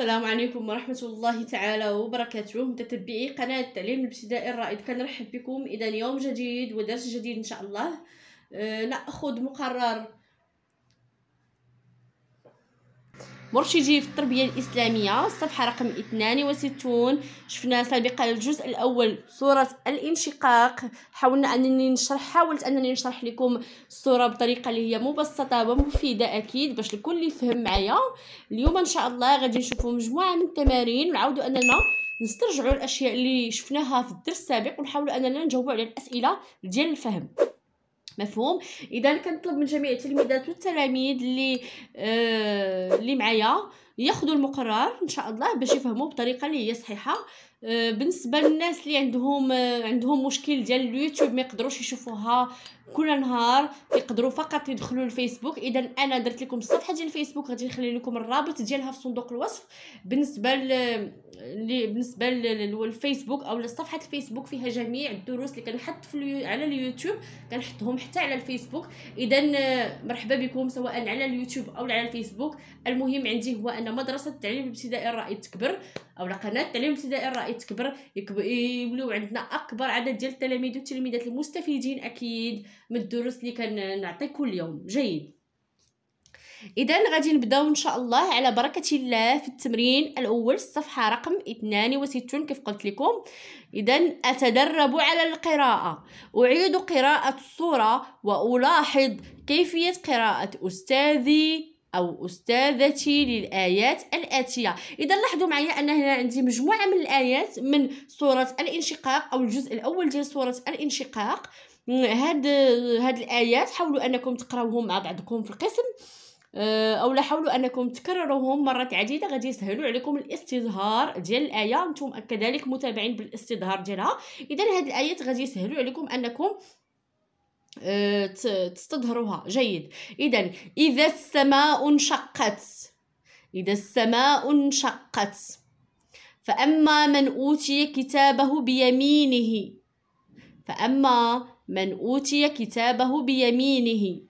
السلام عليكم ورحمة الله تعالى وبركاته متتبعي قناة التعليم الابتدائي الرائد كنرحب بكم إذا يوم جديد ودرس جديد إن شاء الله آه، نأخذ مقرر مرشدي في التربيه الاسلاميه الصفحه رقم 62 شفنا سابقا الجزء الاول صوره الانشقاق حاولنا انني نشرح حاولت انني نشرح لكم الصوره بطريقه اللي هي مبسطه ومفيده اكيد باش الكل يفهم معايا اليوم ان شاء الله غادي نشوفوا مجموعه من التمارين ونعاودوا اننا نسترجعوا الاشياء اللي شفناها في الدرس السابق ونحاولوا اننا نجاوبوا على الاسئله ديال الفهم مفهوم اذا كنطلب من جميع التلميذات والتلاميذ اللي آه معايا ياخذوا المقرر ان شاء الله باش يفهموا بطريقه اللي هي صحيحه آه بالنسبه للناس اللي عندهم آه، عندهم مشكل ديال اليوتيوب ما يقدروش يشوفوها كل نهار يقدروا فقط يدخلوا الفيسبوك اذا انا درت لكم الصفحه ديال الفيسبوك غادي نخلي لكم الرابط ديالها في صندوق الوصف بالنسبه ل... بالنسبه للفيسبوك او لصفحه الفيسبوك فيها جميع الدروس اللي كنحط في اليو... على اليوتيوب كنحطهم حتى على الفيسبوك اذا مرحبا بكم سواء على اليوتيوب او على الفيسبوك المهم عندي هو ان مدرسه التعليم الابتدائي الرائد تكبر او قناه التعليم الابتدائي الرائد تكبر يوليو عندنا اكبر عدد ديال التلاميذ والتلميذات المستفيدين اكيد من الدروس اللي كنعطي كل يوم جيد اذا غادي نبداو ان شاء الله على بركه الله في التمرين الاول الصفحه رقم 62 كيف قلت لكم اذا اتدرب على القراءه اعيد قراءه الصوره والاحظ كيفيه قراءه استاذي او استاذتي للايات الاتيه اذا لاحظوا معايا ان هنا عندي مجموعه من الايات من سوره الانشقاق او الجزء الاول ديال سوره الانشقاق هاد هاد الايات حاولوا انكم تقراوهم مع بعضكم في القسم آه، اولا حاولوا انكم تكرروهم مرات عديده غادي يسهلوا عليكم الاستظهار ديال الايه نتوما كذلك متابعين بالاستظهار ديالها اذا هاد الايات غادي يسهلوا عليكم انكم آه، تستظهروها جيد اذا اذا السماء انشقت اذا السماء انشقت فاما من اوتي كتابه بيمينه فأما من أوتي كتابه بيمينه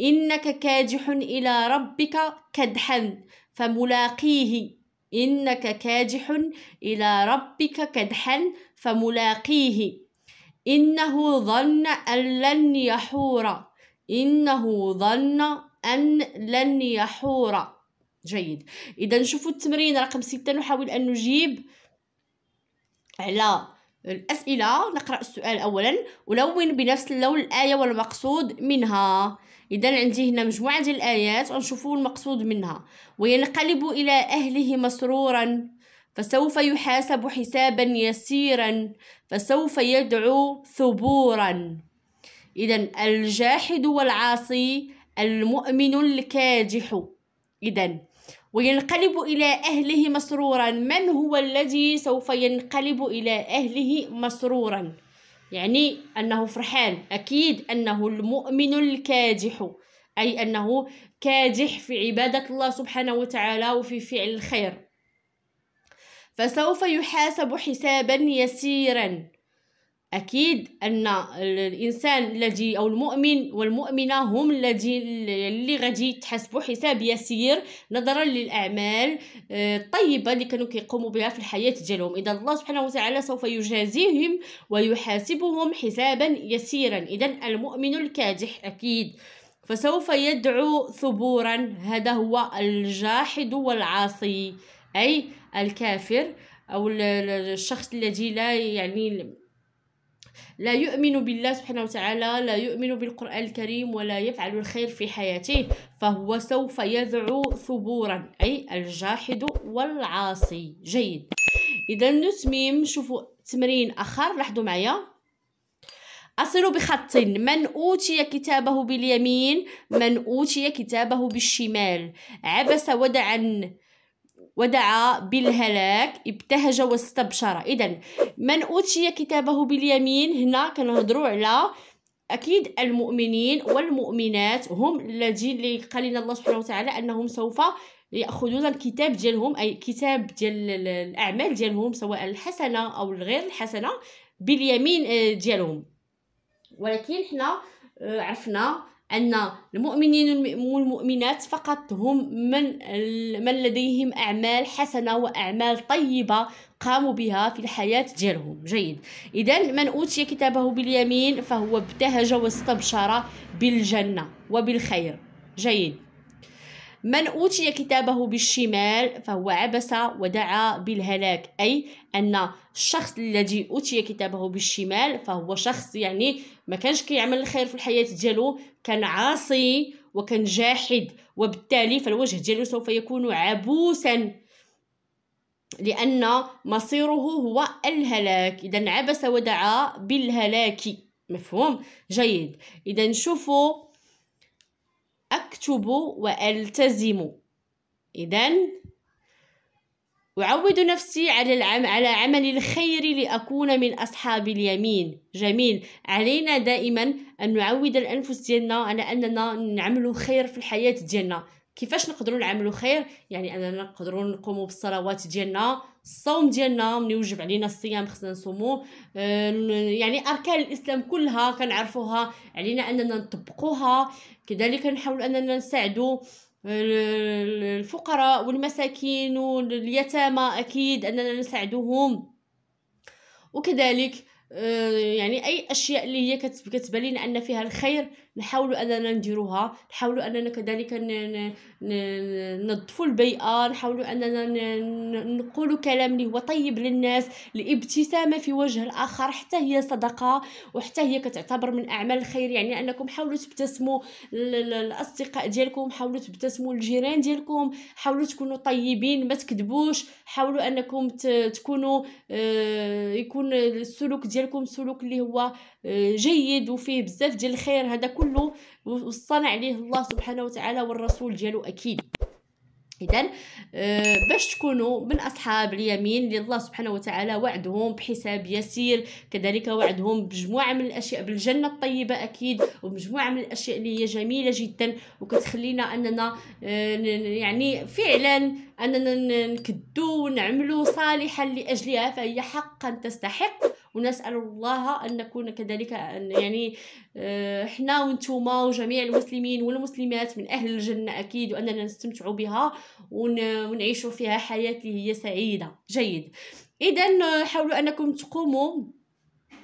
إنك كادح إلى ربك كدحا فملاقيه إنك كادح إلى ربك كدحا فملاقيه إنه ظن أن لن يحور إنه ظن أن لن يحور جيد إذا نشوفوا التمرين رقم ستة نحاول أن نجيب على الأسئلة نقرأ السؤال أولا ولون بنفس اللون الآية والمقصود منها إذا عندي هنا مجموعة ديال الآيات ونشوفوا المقصود منها وينقلب إلى أهله مسرورا فسوف يحاسب حسابا يسيرا فسوف يدعو ثبورا إذا الجاحد والعاصي المؤمن الكاجح إذا وينقلب إلى أهله مسرورا من هو الذي سوف ينقلب إلى أهله مسرورا يعني أنه فرحان أكيد أنه المؤمن الكادح أي أنه كادح في عبادة الله سبحانه وتعالى وفي فعل الخير فسوف يحاسب حسابا يسيرا أكيد أن الإنسان الذي أو المؤمن والمؤمنة هم الذي اللي غادي تحسبوا حساب يسير نظرا للأعمال آه، الطيبة اللي كانوا كيقوموا بها في الحياة ديالهم إذا الله سبحانه وتعالى سوف يجازيهم ويحاسبهم حسابا يسيرا إذا المؤمن الكادح أكيد فسوف يدعو ثبورا هذا هو الجاحد والعاصي أي الكافر أو الشخص الذي لا يعني لا يؤمن بالله سبحانه وتعالى لا يؤمن بالقرآن الكريم ولا يفعل الخير في حياته فهو سوف يدعو ثبورا أي الجاحد والعاصي جيد إذا نتميم شوفوا تمرين آخر لاحظوا معايا أصل بخط من أوتي كتابه باليمين من أوتي كتابه بالشمال عبس ودعا ودعا بالهلاك ابتهج واستبشر اذا من اوتي كتابه باليمين هنا كنهضروا على اكيد المؤمنين والمؤمنات هم الذين اللي قال لنا الله سبحانه وتعالى انهم سوف ياخذون الكتاب ديالهم اي كتاب ديال الاعمال ديالهم سواء الحسنه او الغير الحسنه باليمين آه، ديالهم ولكن حنا آه، عرفنا أن المؤمنين والمؤمنات فقط هم من من لديهم أعمال حسنة وأعمال طيبة قاموا بها في الحياة ديالهم جيد إذا من أوتي كتابه باليمين فهو ابتهج واستبشر بالجنة وبالخير جيد من أوتي كتابه بالشمال فهو عبس ودعا بالهلاك أي أن الشخص الذي أوتي كتابه بالشمال فهو شخص يعني ما كانش كيعمل الخير في الحياة ديالو كان عاصي وكان جاحد وبالتالي فالوجه ديالو سوف يكون عبوسا لأن مصيره هو الهلاك إذا عبس ودعا بالهلاك مفهوم جيد إذا شوفوا أكتب وألتزم إذا أعود نفسي على العم على عمل الخير لأكون من أصحاب اليمين جميل علينا دائما أن نعود الأنفس ديالنا على أننا نعمل خير في الحياة ديالنا كيفاش نقدروا نعملوا خير يعني أننا نقدروا نقوموا بالصلوات ديالنا الصوم ديالنا ملي وجب علينا الصيام خصنا نصوموه آه، يعني اركان الاسلام كلها كنعرفوها علينا اننا نطبقوها كذلك نحاول اننا نساعدو آه، الفقراء والمساكين واليتامى اكيد اننا نساعدوهم وكذلك آه، يعني اي اشياء اللي هي كتبان لنا ان فيها الخير نحاولوا اننا نديروها نحاولوا اننا كذلك ننظفوا البيئه نحاولوا اننا نقولوا كلام اللي هو طيب للناس الابتسامه في وجه الاخر حتى هي صدقه وحتى هي كتعتبر من اعمال الخير يعني انكم حاولوا تبتسموا الاصدقاء ديالكم حاولوا تبتسموا الجيران ديالكم حاولوا تكونوا طيبين ما تكذبوش حاولوا انكم تكونوا آه، يكون السلوك ديالكم سلوك اللي هو آه، جيد وفيه بزاف ديال الخير هذا كل كله وصنع عليه الله سبحانه وتعالى والرسول ديالو اكيد اذا آه، باش تكونوا من اصحاب اليمين اللي الله سبحانه وتعالى وعدهم بحساب يسير كذلك وعدهم بمجموعه من الاشياء بالجنه الطيبه اكيد ومجموعه من الاشياء اللي هي جميله جدا وكتخلينا اننا آه، يعني فعلا اننا نكدو ونعملو صالحا لاجلها فهي حقا تستحق ونسأل الله أن نكون كذلك يعني آه، احنا وانتم وجميع المسلمين والمسلمات من أهل الجنة أكيد وأننا نستمتع بها ونعيش فيها حياة هي سعيدة جيد إذا آه، حاولوا أنكم تقوموا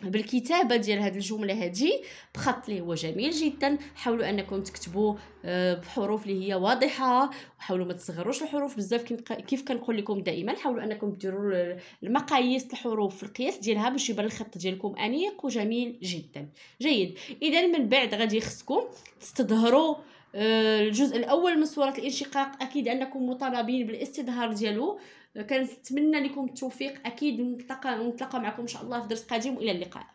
بالكتابه ديال هذه هاد الجمله هذه بخط اللي هو جميل جدا حاولوا انكم تكتبوا آه، بحروف اللي هي واضحه وحاولوا ما تصغروش الحروف بزاف كيف كنقول لكم دائما حاولوا انكم ديروا المقاييس الحروف القياس ديالها باش يبان الخط ديالكم انيق وجميل جدا جيد اذا من بعد غادي خصكم تستظهروا آه، الجزء الاول من صوره الانشقاق اكيد انكم مطالبين بالاستظهار ديالو كنتمنى لكم التوفيق اكيد نتلاقى نتلاقى معكم ان شاء الله في درس قادم والى اللقاء